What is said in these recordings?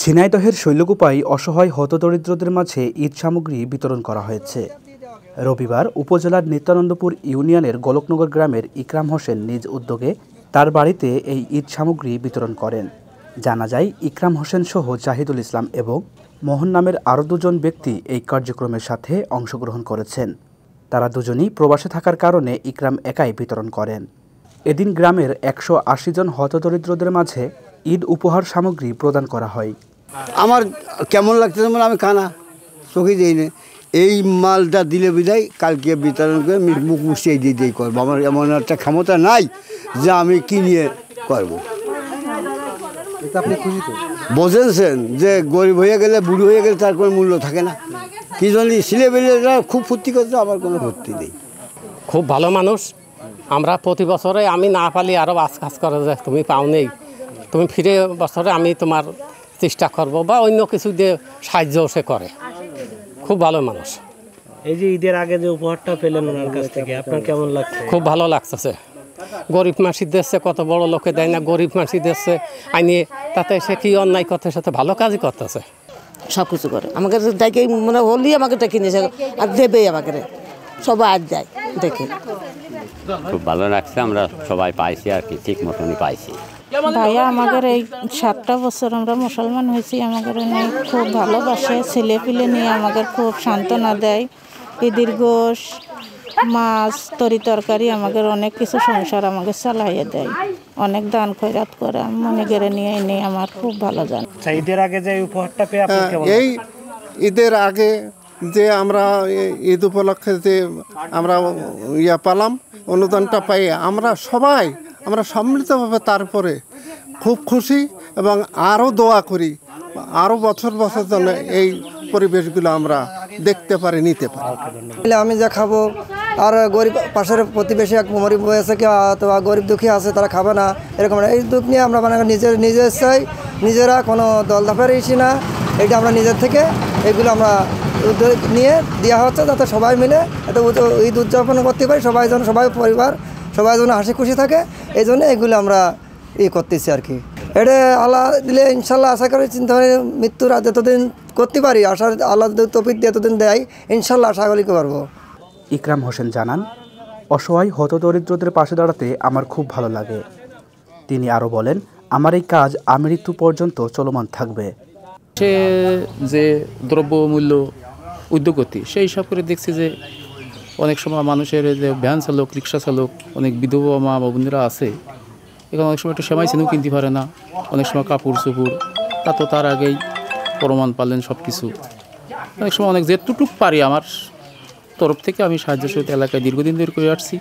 ঝিনাইদহের শৈলকুপায় অসহায় হতদরিদ্রদের মাঝে ঈদ সামগ্রী বিতরণ করা হয়েছে রবিবার উপজেলার নিত্যানন্দপুর ইউনিয়নের গোলকনগর গ্রামের ইকরাম হোসেন নিজ উদ্যোগে তার বাড়িতে এই ঈদ সামগ্রী বিতরণ করেন জানা যায় ইকরাম হোসেন সহ জাহিদুল ইসলাম এবং মোহন নামের আরও দুজন ব্যক্তি এই কার্যক্রমের সাথে অংশগ্রহণ করেছেন তারা দুজনই প্রবাসে থাকার কারণে ইকরাম একাই বিতরণ করেন এদিন গ্রামের একশো জন হতদরিদ্রদের মাঝে ঈদ উপহার সামগ্রী প্রদান করা হয় আমার কেমন লাগছে মানে আমি কানা চোখে দিই না এই মালটা দিলে বিদায় কালকে বিতরণ করে মুখ মুছিয়ে দিয়ে দিয়ে করবো আমার এমন একটা ক্ষমতা নাই যে আমি কিনিয়ে করবো বোঝেনছেন যে গরিব হয়ে গেলে বুড়ি হয়ে গেলে তার কোনো মূল্য থাকে না কি জানি ছেলেপেলেরা খুব ফুর্তি করছে আমার কোনো ফুর্তি নেই খুব ভালো মানুষ আমরা প্রতি বছরে আমি না পালি আরও আজ কাজ করে যায় তুমি পাও নেই তুমি ফিরে বছরে আমি তোমার চেষ্টা করব বা অন্য কিছু দিয়ে সাহায্য সে করে খুব ভালো মানুষ এই যে ঈদের আগে যে উপহারটা পেলেন ওনার কাছ থেকে আপনার কেমন লাগছে খুব ভালো লাগতেছে গরিব মাসি দেশে কত বড় লোকে দেয় না গরিব মাসি দেশে আইনি তাতে সে কি অন্যায় করতে সাথে ভালো কাজই করতেছে সব কিছু করে আমাকে দেখে মানে হলি আমাকে ডেকে নিয়েছে আর দেবে আমাকে সবাই আর দেয় দেখে খুব ভালো লাগছে আমরা সবাই পাইছি আর কি ঠিক মতনই পাইছি ভাইয়া আমাদের এই সাতটা বছর আমরা মুসলমান হয়েছি আমাদের অনেক খুব ভালোবাসে ছেলে পিলে নিয়ে আমাদের খুব সান্ত্বনা দেয় ঈদের গোস মাছ তরি তরকারি আমাদের অনেক কিছু সংসার আমাকে চালাইয়ে দেয় অনেক দান খৈরাত করে মনে করে নিয়ে এনে আমার খুব ভালো জান আচ্ছা, ঈদের আগে যে উপহারটা পেয়ে হ্যাঁ, এই ঈদের আগে যে আমরা ঈদ উপলক্ষে যে আমরা ইয়া পালাম অনুদানটা পাই আমরা সবাই আমরা সম্মিলিতভাবে তারপরে খুব খুশি এবং আরও দোয়া করি আরও বছর বছর জন্য এই পরিবেশগুলো আমরা দেখতে পারি নিতে পারি আমি যা খাবো আর গরিব পাশের প্রতিবেশী এক গরিব হয়েছে কেউ অথবা গরিব দুঃখী আছে তারা খাবে না এরকম এই দুঃখ নিয়ে আমরা মানে নিজের নিজের চাই নিজেরা কোনো দল দাফের ইসি না এটা আমরা নিজের থেকে এগুলো আমরা উদ্যোগ নিয়ে দেওয়া হচ্ছে যাতে সবাই মিলে এটা ঈদ উদযাপন করতে পারি সবাই যেন সবাই পরিবার সবাই যেন হাসি খুশি থাকে এই জন্য এগুলো আমরা ই করতেছি আর কি এটা আল্লাহ দিলে ইনশাল্লাহ আশা করি চিন্তা করি মৃত্যুর আর যতদিন করতে পারি আশা আল্লাহ তপিক দিয়ে এতদিন দেয় ইনশাল্লাহ আশা করি পারবো ইকরাম হোসেন জানান অসহায় হতদরিদ্রদের পাশে দাঁড়াতে আমার খুব ভালো লাগে তিনি আরও বলেন আমার এই কাজ আমৃত্যু পর্যন্ত চলমান থাকবে সে যে দ্রব্যমূল্য উদ্যোগতি সেই হিসাব করে দেখছি যে অনেক সময় মানুষের যে ভ্যান চালক রিক্সা চালক অনেক বিধবা মা বা আছে এখন অনেক সময় একটু সেমাই চিনেও কিনতে পারে না অনেক সময় কাপড় চুপুর তা তো তার আগেই প্রমাণ পালেন সব কিছু অনেক সময় অনেক যেটুটুক পারি আমার তরফ থেকে আমি সাহায্য সহিত এলাকায় দীর্ঘদিন ধরে করে আসছি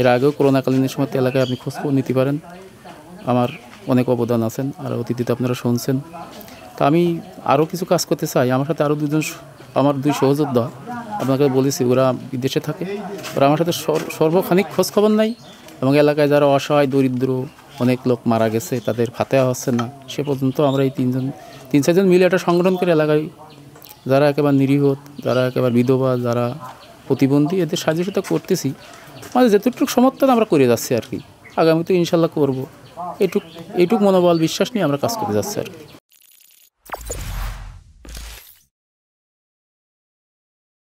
এর আগেও করোনাকালীনের সময় এলাকায় আপনি খোঁজখবর নিতে পারেন আমার অনেক অবদান আছেন আর অতিথিতে আপনারা শুনছেন তা আমি আরও কিছু কাজ করতে চাই আমার সাথে আরও দুজন আমার দুই সহযোদ্ধা আপনাকে বলেছি ওরা বিদেশে থাকে ওরা আমার সাথে সর্বখানিক খোঁজখবর নাই এবং এলাকায় যারা অসহায় দরিদ্র অনেক লোক মারা গেছে তাদের ফাতে হচ্ছে না সে পর্যন্ত আমরা এই তিনজন তিন চারজন মিলে একটা সংগঠন করে এলাকায় যারা একেবারে নিরীহ যারা একেবারে বিধবা যারা প্রতিবন্ধী এদের সাহায্যতা করতেছি মানে যেতটুকু সমর্থন আমরা করে যাচ্ছি আর কি আগামীতে ইনশাল্লাহ করবো এটুক এটুক মনোবল বিশ্বাস নিয়ে আমরা কাজ করে যাচ্ছি আর কি